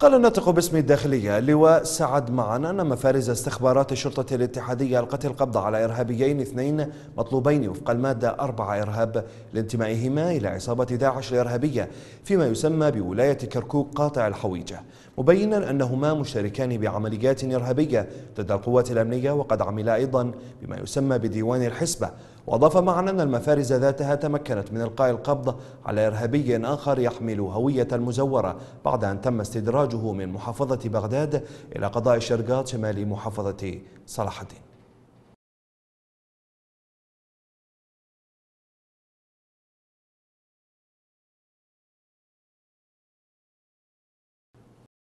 قال الناطق باسم الداخلية اللواء سعد معنا أن مفارز استخبارات الشرطة الاتحادية ألقت القبض على إرهابيين اثنين مطلوبين وفق المادة أربعة إرهاب لانتمائهما إلى عصابة داعش الإرهابية فيما يسمى بولاية كركوك قاطع الحويجة مبينا أنهما مشتركان بعمليات إرهابية ضد القوات الأمنية وقد عملا أيضا بما يسمى بديوان الحسبة وأضاف معنا أن المفارز ذاتها تمكنت من إلقاء القبض على إرهابي آخر يحمل هوية مزورة بعد أن تم استدراجه من محافظة بغداد إلى قضاء شرقاط شمال محافظة صلاح الدين